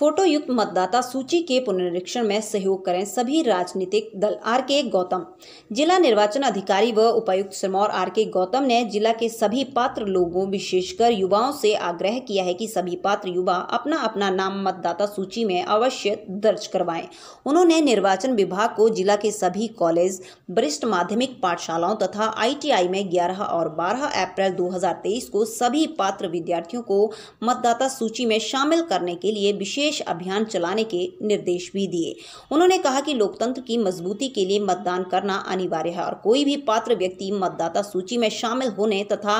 फोटोयुक्त मतदाता सूची के पुनरीक्षण में सहयोग करें सभी राजनीतिक दल आर के गौतम जिला निर्वाचन अधिकारी व उपायुक्त सिरमौर आर के गौतम ने जिला के सभी पात्र लोगों विशेषकर युवाओं से आग्रह किया है कि सभी पात्र युवा अपना अपना नाम मतदाता सूची में अवश्य दर्ज करवाएं उन्होंने निर्वाचन विभाग को जिला के सभी कॉलेज वरिष्ठ माध्यमिक पाठशालाओं तथा आई में ग्यारह और बारह अप्रैल दो को सभी पात्र विद्यार्थियों को मतदाता सूची में शामिल करने के लिए विशेष विशेष अभियान चलाने के निर्देश भी दिए उन्होंने कहा कि लोकतंत्र की मजबूती के लिए मतदान करना अनिवार्य है और कोई भी पात्र व्यक्ति मतदाता सूची में शामिल होने तथा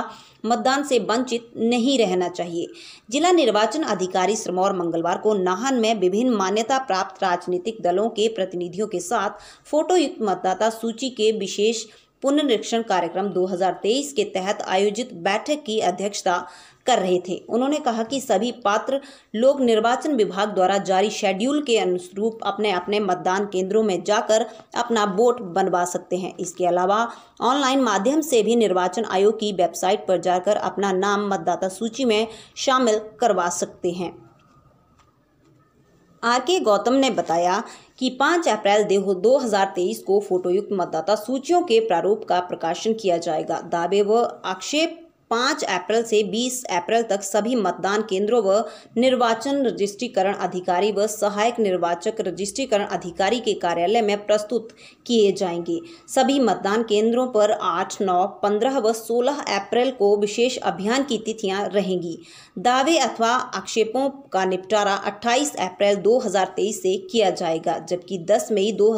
मतदान से वंचित नहीं रहना चाहिए जिला निर्वाचन अधिकारी सिरमौर मंगलवार को नाहन में विभिन्न मान्यता प्राप्त राजनीतिक दलों के प्रतिनिधियों के साथ फोटोयुक्त मतदाता सूची के विशेष पुनरीक्षण कार्यक्रम 2023 के तहत आयोजित बैठक की अध्यक्षता कर रहे थे उन्होंने कहा कि सभी पात्र लोग निर्वाचन विभाग द्वारा जारी शेड्यूल के अनुरूप अपने अपने मतदान केंद्रों में जाकर अपना वोट बनवा सकते हैं इसके अलावा ऑनलाइन माध्यम से भी निर्वाचन आयोग की वेबसाइट पर जाकर अपना नाम मतदाता सूची में शामिल करवा सकते हैं आर के गौतम ने बताया कि 5 अप्रैल दो हजार को फोटोयुक्त मतदाता सूचियों के प्रारूप का प्रकाशन किया जाएगा दावे व आक्षेप पाँच अप्रैल से बीस अप्रैल तक सभी मतदान केंद्रों व निर्वाचन रजिस्ट्रीकरण अधिकारी व सहायक निर्वाचक रजिस्ट्रीकरण अधिकारी के कार्यालय में प्रस्तुत किए जाएंगे सभी मतदान केंद्रों पर आठ नौ पंद्रह व सोलह अप्रैल को विशेष अभियान की तिथियां रहेंगी दावे अथवा आक्षेपों का निपटारा अट्ठाईस अप्रैल दो से किया जाएगा जबकि दस मई दो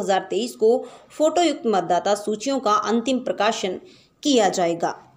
को फोटोयुक्त मतदाता सूचियों का अंतिम प्रकाशन किया जाएगा